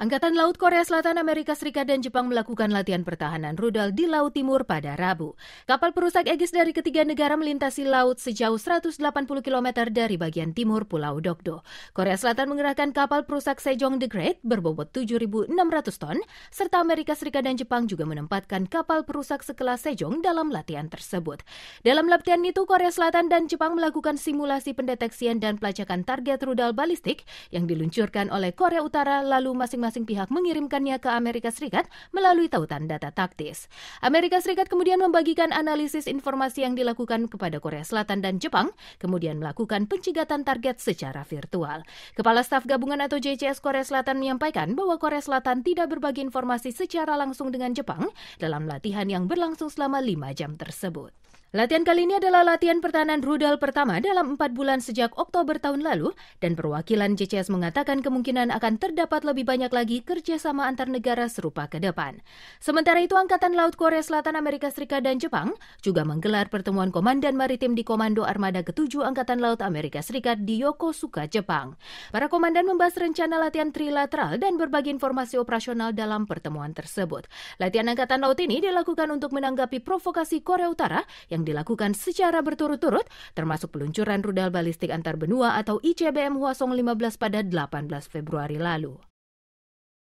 Angkatan Laut Korea Selatan, Amerika Serikat, dan Jepang melakukan latihan pertahanan rudal di Laut Timur pada Rabu. Kapal perusak Aegis dari ketiga negara melintasi laut sejauh 180 km dari bagian timur Pulau Dokdo. Korea Selatan mengerahkan kapal perusak Sejong the Great berbobot 7.600 ton, serta Amerika Serikat dan Jepang juga menempatkan kapal perusak sekelas Sejong dalam latihan tersebut. Dalam latihan itu, Korea Selatan dan Jepang melakukan simulasi pendeteksian dan pelacakan target rudal balistik yang diluncurkan oleh Korea Utara lalu masing-masing masing-masing pihak mengirimkannya ke Amerika Serikat melalui tautan data taktis. Amerika Serikat kemudian membagikan analisis informasi yang dilakukan kepada Korea Selatan dan Jepang, kemudian melakukan pencegatan target secara virtual. Kepala Staf Gabungan atau JCS Korea Selatan menyampaikan bahwa Korea Selatan tidak berbagi informasi secara langsung dengan Jepang dalam latihan yang berlangsung selama lima jam tersebut. Latihan kali ini adalah latihan pertahanan rudal pertama dalam empat bulan sejak Oktober tahun lalu, dan perwakilan JCS mengatakan kemungkinan akan terdapat lebih banyak latihan lagi kerjasama antar negara serupa ke depan. Sementara itu, Angkatan Laut Korea Selatan Amerika Serikat dan Jepang juga menggelar pertemuan komandan maritim di Komando Armada ke-7 Angkatan Laut Amerika Serikat di Yokosuka, Jepang. Para komandan membahas rencana latihan trilateral dan berbagi informasi operasional dalam pertemuan tersebut. Latihan Angkatan Laut ini dilakukan untuk menanggapi provokasi Korea Utara yang dilakukan secara berturut-turut, termasuk peluncuran rudal balistik antar benua atau ICBM Hwasong 15 pada 18 Februari lalu.